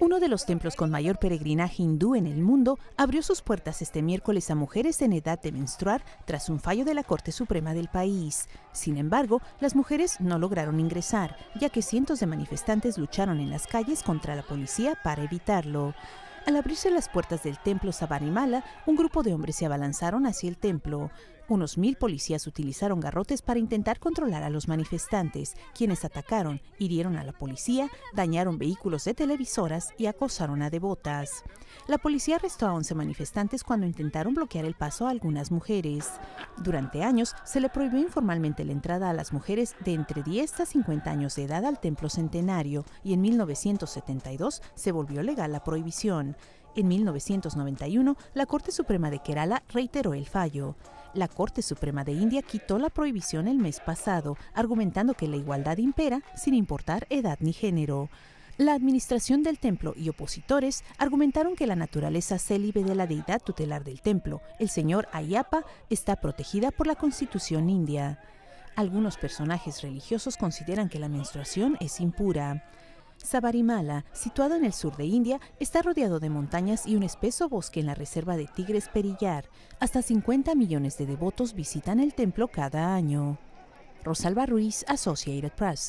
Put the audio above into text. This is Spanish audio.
Uno de los templos con mayor peregrinaje hindú en el mundo abrió sus puertas este miércoles a mujeres en edad de menstruar tras un fallo de la Corte Suprema del país. Sin embargo, las mujeres no lograron ingresar, ya que cientos de manifestantes lucharon en las calles contra la policía para evitarlo. Al abrirse las puertas del templo Sabarimala, un grupo de hombres se abalanzaron hacia el templo. Unos mil policías utilizaron garrotes para intentar controlar a los manifestantes, quienes atacaron, hirieron a la policía, dañaron vehículos de televisoras y acosaron a devotas. La policía arrestó a 11 manifestantes cuando intentaron bloquear el paso a algunas mujeres. Durante años se le prohibió informalmente la entrada a las mujeres de entre 10 a 50 años de edad al templo centenario y en 1972 se volvió legal la prohibición. En 1991, la Corte Suprema de Kerala reiteró el fallo. La Corte Suprema de India quitó la prohibición el mes pasado, argumentando que la igualdad impera sin importar edad ni género. La administración del templo y opositores argumentaron que la naturaleza célibe de la deidad tutelar del templo, el señor Ayapa, está protegida por la constitución india. Algunos personajes religiosos consideran que la menstruación es impura. Sabarimala, situado en el sur de India, está rodeado de montañas y un espeso bosque en la reserva de tigres Perillar. Hasta 50 millones de devotos visitan el templo cada año. Rosalba Ruiz, Associated Press.